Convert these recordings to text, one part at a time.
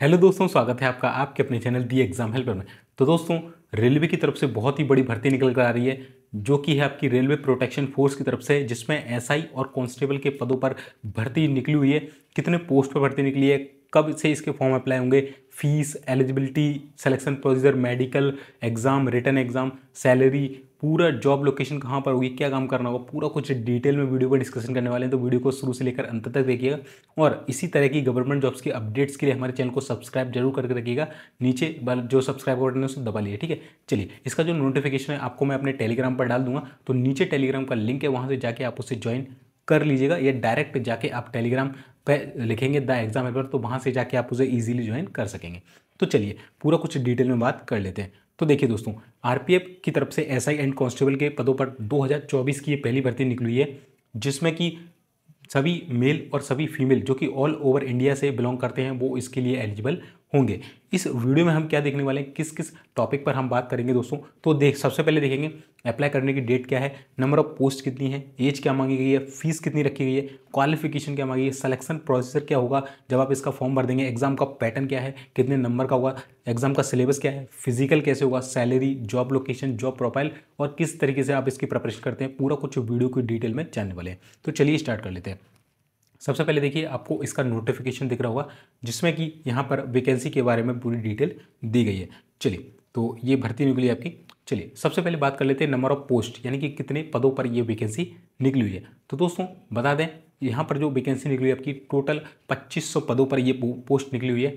hello दोस्तों स्वागत है आपका आपके अपने चैनल दी एग्जाम हेल्पर में तो दोस्तों रेलवे की तरफ से बहुत ही बड़ी भर्ती निकल कर आ रही है जो कि है आपकी रेलवे प्रोटेक्शन फोर्स की तरफ से जिसमें एसआई और कांस्टेबल के पदों पर भर्ती निकली हुई है कितने पोस्ट पर भर्ती निकली है कब से इसके फॉर्म अप्लाई होंगे fees eligibility selection procedure medical exam return exam salary पूरा जॉब लोकेशन कहाँ पर होगी क्या काम करना होगा पूरा कुछ डिटेल में वीडियो पर डिस्कशन करने वाले हैं तो वीडियो को शुरू से लेकर अंत तक देखिएगा और इसी तरह की गवर्नमेंट जॉब्स की अपडेट्स के लिए हमारे चैनल को सब्सक्राइब जरूर करके रखिएगा नीचे जो सब्सक्राइब बटन है उसको दबा लीजिए ठीक है चलिए इसका जो नोटिफिकेशन है आपको मैं अपने टेलीग्राम पर डाल दूंगा तो नीचे टेलीग्राम का लिंक है वहाँ से जाके आप उससे ज्वाइन कर लीजिएगा या डायरेक्ट जाके आप टेलीग्राम पे लिखेंगे द एग्जाम हेल्पर तो वहाँ से जाके आप उसे इजीली ज्वाइन कर सकेंगे तो चलिए पूरा कुछ डिटेल में बात कर लेते हैं तो देखिए दोस्तों आर की तरफ से एस एंड कॉन्स्टेबल के पदों पर दो की ये पहली भर्ती निकली है जिसमें कि सभी मेल और सभी फीमेल जो कि ऑल ओवर इंडिया से बिलोंग करते हैं वो इसके लिए एलिजिबल होंगे इस वीडियो में हम क्या देखने वाले हैं किस किस टॉपिक पर हम बात करेंगे दोस्तों तो देख सबसे पहले देखेंगे अप्लाई करने की डेट क्या है नंबर ऑफ पोस्ट कितनी है एज क्या मांगी गई है फीस कितनी रखी गई है क्वालिफिकेशन क्या मांगी है सिलेक्शन प्रोसेसर क्या होगा जब आप इसका फॉर्म भर देंगे एग्जाम का पैटर्न क्या है कितने नंबर का होगा एग्जाम का सिलेबस क्या है फिजिकल कैसे होगा salary job location job profile और किस तरीके से आप इसकी प्रिपरेशन करते हैं पूरा कुछ वीडियो की डिटेल में जानने वाले हैं तो चलिए स्टार्ट कर लेते हैं सबसे पहले देखिए आपको इसका नोटिफिकेशन दिख रहा होगा जिसमें कि यहाँ पर वैकेंसी के बारे में पूरी डिटेल दी गई है चलिए तो ये भर्ती निकली आपकी चलिए सबसे पहले बात कर लेते हैं नंबर ऑफ पोस्ट यानी कि कितने पदों पर ये वैकेंसी निकली हुई है तो दोस्तों बता दें यहाँ पर जो वैकेंसी निकली हुई आपकी टोटल 2500 पदों पर ये पोस्ट निकली हुई है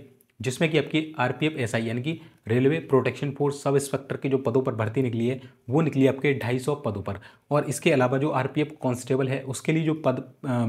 जिसमें कि आपकी R P F S I यानी कि railway protection force sub inspector के जो पदों पर भर्ती निकली है वो निकली आपके ढाई सौ पदों पर और इसके अलावा जो आरपीएफ कांस्टेबल है उसके लिए जो पद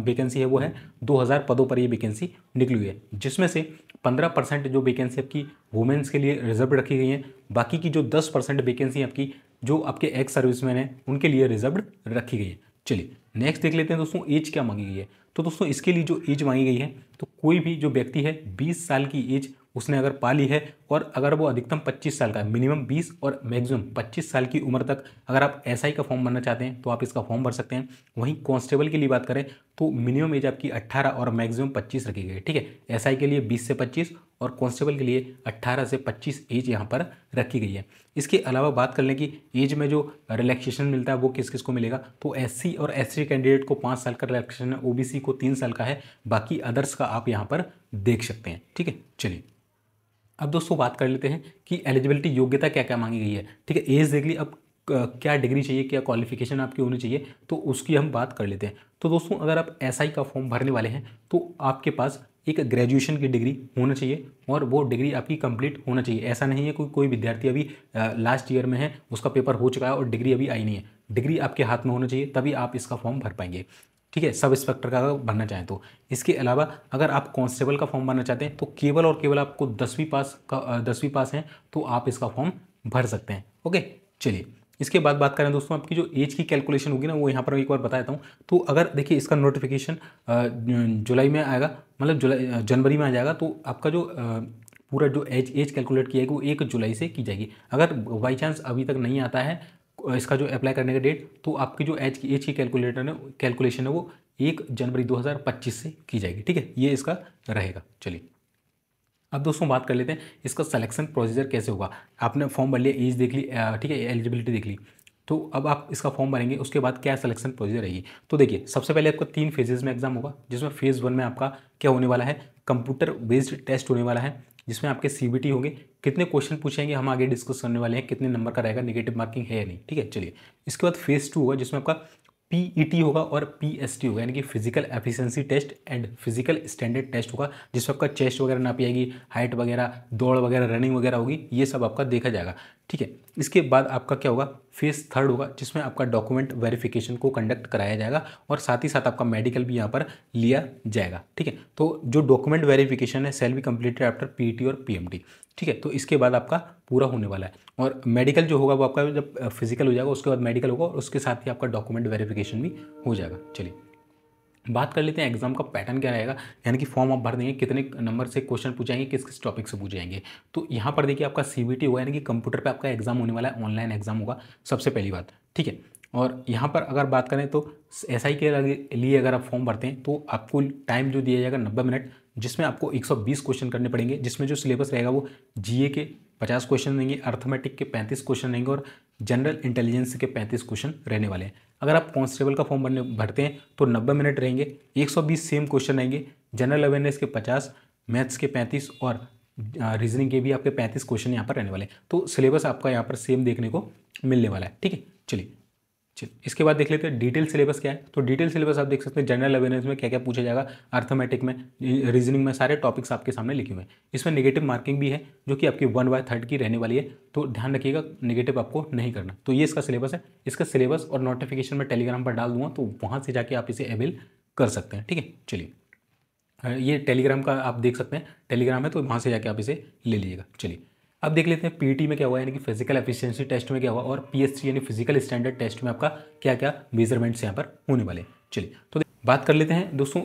वेकेंसी है वो है दो हज़ार पदों पर ये वेकेंसी निकली हुई है जिसमें से पंद्रह परसेंट जो वेकेंसी आपकी वुमेंस के लिए रिजर्व रखी गई हैं बाकी की जो दस परसेंट वेकेंसी आपकी जो आपके एक्स सर्विसमैन हैं उनके लिए रिजर्व रखी गई है चलिए नेक्स्ट देख लेते हैं दोस्तों एज क्या मांगी गई है तो दोस्तों इसके लिए जो एज मांगी गई है तो कोई भी जो व्यक्ति है बीस साल की एज उसने अगर पा ली है और अगर वो अधिकतम 25 साल का मिनिमम 20 और मैक्सिमम 25 साल की उम्र तक अगर आप एस का फॉर्म भरना चाहते हैं तो आप इसका फॉर्म भर सकते हैं वहीं कांस्टेबल के लिए बात करें तो मिनिमम एज आपकी 18 और मैक्सिमम 25 रखी गई ठीक है एस के लिए 20 से 25 और कांस्टेबल के लिए 18 से 25 एज यहाँ पर रखी गई है इसके अलावा बात कर लें कि एज में जो रिलैक्सेशन मिलता है वो किस किस को मिलेगा तो एस और एस कैंडिडेट को पाँच साल का रिलैक्सेशन है ओ को तीन साल का है बाकी अदर्स का आप यहाँ पर देख सकते हैं ठीक है चलिए अब दोस्तों बात कर लेते हैं कि एलिजिबिलिटी योग्यता क्या क्या मांगी गई है ठीक है एज देख ली अब क्या डिग्री चाहिए क्या क्वालिफिकेशन आपकी होनी चाहिए तो उसकी हम बात कर लेते हैं तो दोस्तों अगर आप एस का फॉर्म भरने वाले हैं तो आपके पास एक ग्रेजुएशन की डिग्री होना चाहिए और वो डिग्री आपकी कंप्लीट होना चाहिए ऐसा नहीं है कोई कोई विद्यार्थी अभी लास्ट ईयर में है उसका पेपर हो चुका है और डिग्री अभी आई नहीं है डिग्री आपके हाथ में होना चाहिए तभी आप इसका फॉर्म भर पाएंगे ठीक है सब इंस्पेक्टर का अगर भरना चाहें तो इसके अलावा अगर आप कांस्टेबल का फॉर्म भरना चाहते हैं तो केवल और केवल आपको दसवीं पास का दसवीं पास हैं तो आप इसका फॉर्म भर सकते हैं ओके चलिए इसके बाद बात करें दोस्तों आपकी जो एज की कैलकुलेशन होगी ना वो यहाँ पर एक बार बताता हूँ तो अगर देखिए इसका नोटिफिकेशन जुलाई में आएगा मतलब जुलाई जनवरी में आ जाएगा तो आपका जो पूरा जो एज एज कैलकुलेट किया जाएगी वो एक जुलाई से की जाएगी अगर बाई चांस अभी तक नहीं आता है इसका जो अप्लाई करने का डेट तो आपकी जो एज की एज की कैलकुलेटर है कैलकुलेशन है वो एक जनवरी 2025 से की जाएगी ठीक है ये इसका रहेगा चलिए अब दोस्तों बात कर लेते हैं इसका सिलेक्शन प्रोसीजर कैसे होगा आपने फॉर्म भर लिया एज देख ली ठीक है एलिजिबिलिटी देख ली तो अब आप इसका फॉर्म भरेंगे उसके बाद क्या सिलेक्शन प्रोसीजर रहेगी तो देखिए सबसे पहले आपका तीन फेजेज में एग्जाम होगा जिसमें फेज़ वन में आपका क्या होने वाला है कंप्यूटर बेस्ड टेस्ट होने वाला है जिसमें आपके सी होंगे कितने क्वेश्चन पूछेंगे हम आगे डिस्कस करने वाले हैं कितने नंबर का रहेगा नेगेटिव मार्किंग है या नहीं ठीक है चलिए इसके बाद फेज टू होगा जिसमें आपका पीईटी e होगा और पीएसटी होगा यानी कि physical efficiency test and physical standard test होगा जिसमें आपका चेस्ट वगैरह नापी जाएगी हाइट वगैरह दौड़ वगैरह रनिंग वगैरह होगी ये सब आपका देखा जाएगा ठीक है इसके बाद आपका क्या होगा फेज़ थर्ड होगा जिसमें आपका डॉक्यूमेंट वेरिफिकेशन को कंडक्ट कराया जाएगा और साथ ही साथ आपका मेडिकल भी यहाँ पर लिया जाएगा ठीक है तो जो डॉक्यूमेंट वेरिफिकेशन है सेल भी कंप्लीटेड आफ्टर पीटी और पीएमटी ठीक है तो इसके बाद आपका पूरा होने वाला है और मेडिकल जो होगा वो आपका जब फिजिकल हो जाएगा उसके बाद मेडिकल होगा और उसके साथ ही आपका डॉक्यूमेंट वेरीफिकेशन भी हो जाएगा चलिए बात कर लेते हैं एग्जाम का पैटर्न क्या रहेगा यानी कि फॉर्म आप भर देंगे कितने नंबर से क्वेश्चन पूछाएंगे किस किस टॉपिक से पूछाएंगे तो यहाँ पर देखिए आपका सी होगा यानी कि कंप्यूटर पे आपका एग्जाम होने वाला है ऑनलाइन एग्जाम होगा सबसे पहली बात ठीक है और यहाँ पर अगर बात करें तो एस के लिए अगर आप फॉर्म भरते हैं तो आपको टाइम जो दिया जाएगा नब्बे मिनट जिसमें आपको 120 क्वेश्चन करने पड़ेंगे जिसमें जो सिलेबस रहेगा वो जीए के 50 क्वेश्चन रहेंगे अर्थमेटिक के 35 क्वेश्चन रहेंगे और जनरल इंटेलिजेंस के 35 क्वेश्चन रहने वाले हैं अगर आप कॉन्स्टेबल का फॉर्म भरने भरते हैं तो नब्बे मिनट रहेंगे 120 सेम क्वेश्चन रहेंगे जनरल अवेयरनेस के 50 मैथ्स के 35 और रीजनिंग के भी आपके 35 क्वेश्चन यहाँ पर रहने वाले हैं तो सिलेबस आपका यहाँ पर सेम देखने को मिलने वाला है ठीक है चलिए चलिए इसके बाद देख लेते हैं डिटेल सिलेबस क्या है तो डिटेल सिलेबस आप देख सकते हैं जनरल अवेयरनेस में क्या क्या पूछा जाएगा अर्थमेटिक में रीजनिंग में सारे टॉपिक्स आपके सामने लिखे हुए हैं इसमें नेगेटिव मार्किंग भी है जो कि आपकी वन बाय थर्ड की रहने वाली है तो ध्यान रखिएगा नेगेटिव आपको नहीं करना तो ये इसका सिलेबस है इसका सिलेबस और नोटिफिकेशन मैं टेलीग्राम पर डाल दूंगा तो वहाँ से जाके आप इसे अवेल कर सकते हैं ठीक है चलिए ये टेलीग्राम का आप देख सकते हैं टेलीग्राम है तो वहाँ से जाके आप इसे ले लीजिएगा चलिए अब देख लेते हैं पीटी e में क्या हुआ यानी कि फिजिकल एफिशिएंसी टेस्ट में क्या हुआ और पीएससी यानी फिजिकल स्टैंडर्ड टेस्ट में आपका क्या क्या मेजरमेंट्स यहाँ पर होने वाले चलिए तो बात कर लेते हैं दोस्तों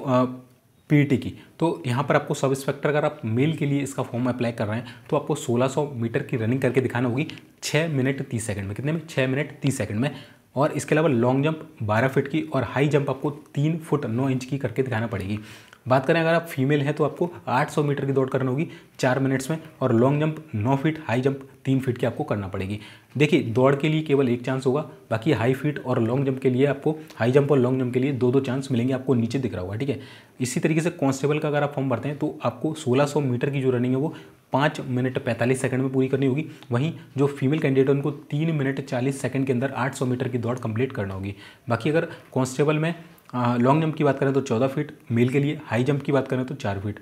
पीटी e की तो यहाँ पर आपको सब इंस्पेक्टर अगर आप मेल के लिए इसका फॉर्म अप्लाई कर रहे हैं तो आपको 1600 मीटर की रनिंग करके दिखाना होगी छः मिनट तीस सेकंड में कितने में छः मिनट तीस सेकंड में और इसके अलावा लॉन्ग जंप 12 फीट की और हाई जंप आपको तीन फुट नौ इंच की करके दिखाना पड़ेगी बात करें अगर आप फीमेल हैं तो आपको 800 मीटर की दौड़ करनी होगी चार मिनट्स में और long jump 9 feet high jump 3 feet की आपको करना पड़ेगी देखिए दौड़ के लिए केवल एक चांस होगा बाकी हाई फीट और लॉन्ग जंप के लिए आपको हाई जंप और लॉन्ग जंप के लिए दो दो चांस मिलेंगे आपको नीचे दिख रहा होगा ठीक है इसी तरीके से कॉन्स्टेबल का अगर आप फॉर्म भरते हैं तो आपको सोलह मीटर की जो रनिंग है वो पाँच मिनट पैंतालीस सेकंड में पूरी करनी होगी वहीं जो फीमेल कैंडिडेट है उनको तीन मिनट चालीस सेकंड के अंदर सौ मीटर की दौड़ कंप्लीट करना होगी बाकी अगर कांस्टेबल में लॉन्ग जंप की बात करें तो चौदह फीट मेल के लिए हाई जंप की बात करें तो चार फीट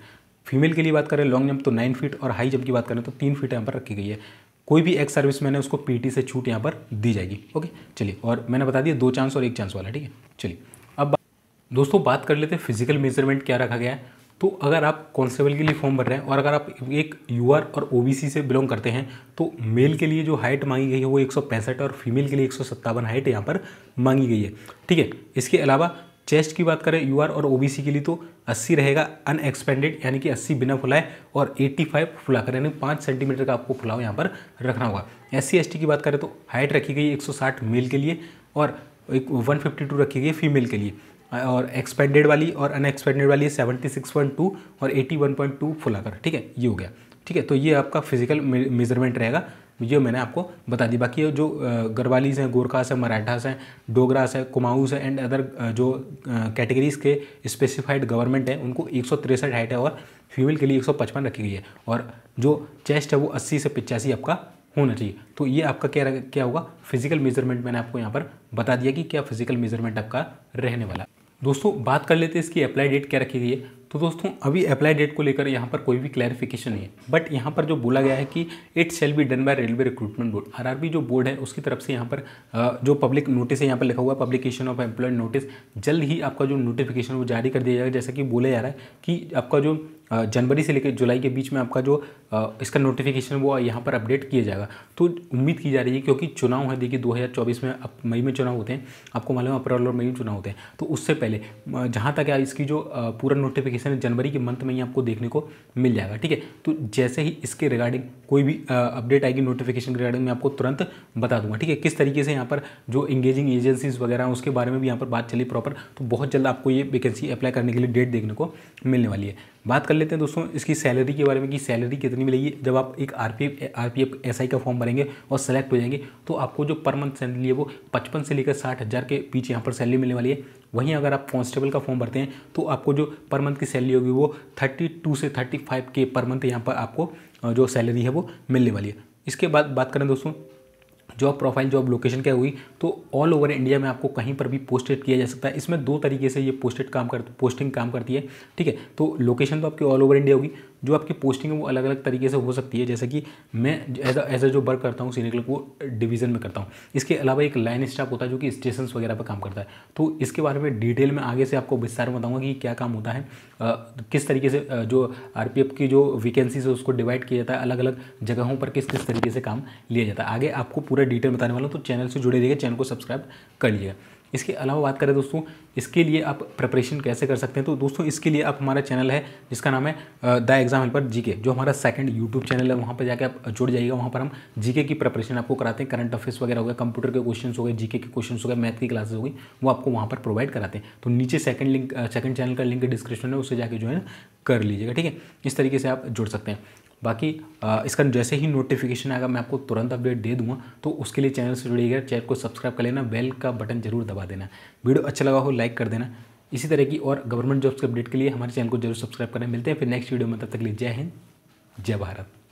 फीमेल के लिए बात करें लॉन्ग जंप तो नाइन फीट और हाई जंप की बात करें तो तीन फीट यहाँ पर रखी गई है कोई भी एक्स सर्विस मैन है उसको पीटी से छूट यहाँ पर दी जाएगी ओके चलिए और मैंने बता दिया दो चांस और एक चांस वाला ठीक है चलिए अब दोस्तों बात कर लेते हैं फिजिकल मेजरमेंट क्या रखा गया है तो अगर आप कॉन्स्टेबल के लिए फॉर्म भर रहे हैं और अगर आप एक यू और ओ से बिलोंग करते हैं तो मेल के लिए जो हाइट मांगी गई है वो एक और फीमेल के लिए एक हाइट यहाँ पर मांगी गई है ठीक है इसके अलावा चेस्ट की बात करें यूआर और ओबीसी के लिए तो 80 रहेगा अनएक्सपेंडेड यानी कि 80 बिना फुलाए और 85 फुला फुलाकर यानी पाँच सेंटीमीटर का आपको फुलाव यहाँ पर रखना होगा एस सी की बात करें तो हाइट रखी गई 160 मेल के लिए और एक वन रखी गई फीमेल के लिए और एक्सपेंडेड वाली और अनएक्सपेंडेड वाली सेवेंटी सिक्स पॉइंट टू और एटी वन पॉइंट टू फुलाकर ठीक है ये हो गया ठीक है तो ये आपका फिजिकल मेजरमेंट रहेगा ये मैंने आपको बता दी बाकी जो गरवालीज हैं गोरखास हैं मराठास हैं डोगरास हैं कुमाऊस हैं एंड अदर जो कैटेगरीज़ के स्पेसिफाइड गवर्नमेंट हैं उनको एक हाइट है और फीमेल के लिए एक रखी गई है और जो चेस्ट है वो अस्सी से पिचासी आपका होना चाहिए तो ये आपका क्या क्या होगा फिजिकल मेजरमेंट मैंने आपको यहाँ पर बता दिया कि क्या फिजिकल मेजरमेंट आपका रहने वाला दोस्तों बात कर लेते हैं इसकी अप्लाई डेट क्या रखी गई है तो दोस्तों अभी अप्लाई डेट को लेकर यहाँ पर कोई भी क्लैरिफिकेशन नहीं है बट यहाँ पर जो बोला गया है कि it shall be done by railway recruitment board RRB जो बोर्ड है उसकी तरफ से यहाँ पर जो पब्लिक नोटिस है यहाँ पर लिखा हुआ पब्लिकेशन ऑफ एम्प्लॉय नोटिस जल्द ही आपका जो नोटिफिकेशन वो जारी कर दिया जाएगा जैसा कि बोला जा रहा है कि आपका जो जनवरी से लेकर जुलाई के बीच में आपका जो इसका नोटिफिकेशन वो यहाँ पर अपडेट किया जाएगा तो उम्मीद की जा रही है क्योंकि चुनाव है देखिए 2024 में अब मई में चुनाव होते हैं आपको मालूम है अप्रैल और मई में चुनाव होते हैं तो उससे पहले जहाँ तक इसकी जो पूरा नोटिफिकेशन है जनवरी के मंथ में ही आपको देखने को मिल जाएगा ठीक है तो जैसे ही इसके रिगार्डिंग कोई भी अपडेट आएगी नोटिफिकेशन रिगार्डिंग मैं आपको तुरंत बता दूंगा ठीक है किस तरीके से यहाँ पर जो इंगेजिंग एजेंसीज वगैरह हैं उसके बारे में भी यहाँ पर बात चली प्रॉपर तो बहुत जल्द आपको ये वैकेंसी अप्लाई करने के लिए डेट देखने को मिलने वाली है बात कर लेते हैं दोस्तों इसकी सैलरी के बारे में कि सैलरी कितनी मिलेगी जब आप एक R P F R P F S I का फॉर्म भरेंगे और सेलेक्ट हो जाएंगे तो आपको जो पर मंथ सैलरी है वो पचपन से लेकर साठ हज़ार के बीच यहाँ पर सैलरी मिलने वाली है वहीं अगर आप कॉन्स्टेबल का फॉर्म भरते हैं तो आपको जो पर मंथ की सैलरी होगी वो थर्टी टू से thirty five K per month यहाँ पर आपको जो सैलरी है वो मिलने वाली है इसके बाद बात करें दोस्तों जॉब प्रोफाइल जॉब लोकेशन क्या हुई तो ऑल ओवर इंडिया में आपको कहीं पर भी पोस्टेड किया जा सकता है इसमें दो तरीके से ये पोस्टेड काम कर पोस्टिंग काम करती है ठीक है तो लोकेशन तो आपकी ऑल ओवर इंडिया होगी जो आपकी पोस्टिंग है वो अलग अलग तरीके से हो सकती है जैसे कि मैं एज एज अ जो वर्क करता हूँ सीनियर क्लर्क वो डिवीज़न में करता हूँ इसके अलावा एक लाइन स्टाफ होता है जो कि स्टेशन वगैरह पर काम करता है तो इसके बारे में डिटेल में आगे से आपको विस्तार में बताऊँगा कि क्या काम होता है आ, किस तरीके से जो आर की जो वैकेंसीज है उसको डिवाइड किया जाता है अलग अलग जगहों पर किस किस तरीके से काम लिया जाता है आगे आपको पूरा पूरा डिटेल बताने वाला हूँ तो चैनल से जुड़े रहिए चैनल को सब्सक्राइब कर लिया इसके अलावा बात करें दोस्तों इसके लिए आप प्रिपरेशन कैसे कर सकते हैं तो दोस्तों इसके लिए आप हमारा चैनल है जिसका नाम है द एग्जाम हेल्पर जीके जो हमारा सेकंड यूट्यूब चैनल है वहाँ पर जाकर आप जुड़ जाइएगा वहाँ पर हम जीके की प्रिपरेशन आपको कराते हैं करंट अफेयर्स वगैरह हो गए कंप्यूटर के क्वेश्चन हो गए जीके के क्वेश्चन हो गए मैथ की क्लासेस हो गई वो आपको वहाँ पर प्रोवाइड कराते हैं तो नीचे सेकंड लिंक सेकंड चैनल का लिंक डिस्क्रिप्शन है उससे जाकर जो है कर लीजिएगा ठीक है इस तरीके से आप जुड़ सकते हैं बाकी इसका जैसे ही नोटिफिकेशन आएगा मैं आपको तुरंत अपडेट दे दूंगा तो उसके लिए चैनल से जुड़िएगा चैनल को सब्सक्राइब कर लेना बेल का बटन जरूर दबा देना वीडियो अच्छा लगा हो लाइक कर देना इसी तरह की और गवर्नमेंट जॉब्स के अपडेट के लिए हमारे चैनल को जरूर सब्सक्राइब करें मिलते हैं फिर नेक्स्ट वीडियो में तब तक लिए जय हिंद जय भारत